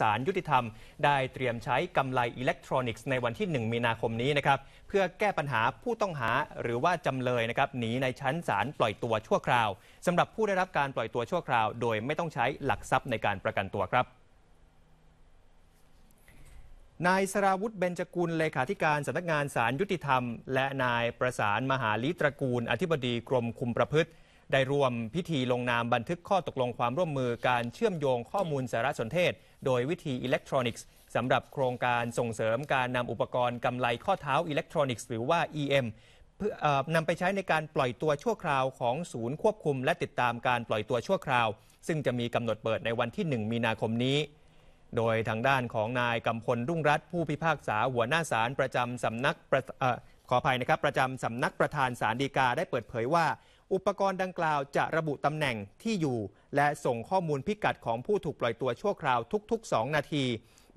ศาลยุติธรรมได้เตรียมใช้กำไลอิเล็กทรอนิกส์ในวันที่ 1 มีนาคมนี้นะครับ เพื่อแก้ปัญหาผู้ต้องหาหรือว่าจำเลยนะครับหนีในชั้นศาลปล่อยตัวชั่วคราวสำหรับผู้ได้รับการปล่อยตัวชั่วคราว โดยไม่ต้องใช้หลักทรัพย์ในการประกันตัวครับ นายสราวุธเบญจกุล เลขาธิการสำนักงานศาลยุติธรรม และนายประสานมหาลีตรกูล อธิบดีกรมคุมประพฤติได้รวมพิธีลงนามบันทึกข้อตกลงความร่วมมือการเชื่อมโยงข้อมูลสารสนเทศ โดยวิธีอิเล็กทรอนิกส์สำหรับโครงการส่งเสริมการนำอุปกรณ์กำไลข้อเท้าอิเล็กทรอนิกส์ หรือว่า EM นำไปใช้ในการปล่อยตัวชั่วคราวของศูนย์ควบคุมและติดตามการปล่อยตัวชั่วคราว ซึ่งจะมีกำหนดเปิดในวันที่ 1 มีนาคมนี้ โดยทางด้านของนายกำพลรุ่งรัตน์ผู้พิพากษาหัวหน้าศาลประจำสำนักขออภัยนะครับประจำสำนักประธานศาลฎีกา ได้เปิดเผยว่าอุปกรณ์ดังกล่าวจะระบุตำแหน่งที่อยู่และส่งข้อมูลพิกัดของผู้ถูกปล่อยตัวชั่วคราวทุกๆ 2 นาที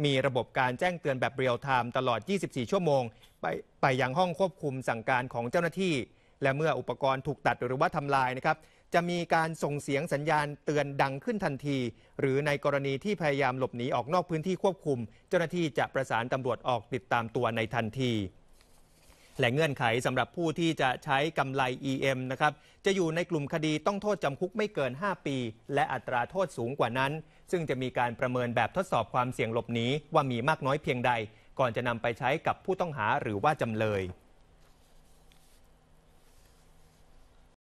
มีระบบการแจ้งเตือนแบบเรียลไทม์ตลอด 24 ชั่วโมง ไปไปยังห้องควบคุมสั่งการของเจ้าหน้าที่ และเมื่ออุปกรณ์ถูกตัดหรือว่าทำลายนะครับ จะมีการส่งเสียงสัญญาณเตือนดังขึ้นทันที หรือในกรณีที่พยายามหลบหนีออกนอกพื้นที่ควบคุม เจ้าหน้าที่จะประสานตำรวจออกติดตามตัวในทันทีและเงื่อนไขสำหรับผู้ที่จะใช้กำไร EM นะครับ จะอยู่ในกลุ่มคดีต้องโทษจำคุกไม่เกิน 5 ปี และอัตราโทษสูงกว่านั้น ซึ่งจะมีการประเมินแบบทดสอบความเสี่ยงหลบหนีว่ามีมากน้อยเพียงใด ก่อนจะนำไปใช้กับผู้ต้องหาหรือว่าจำเลย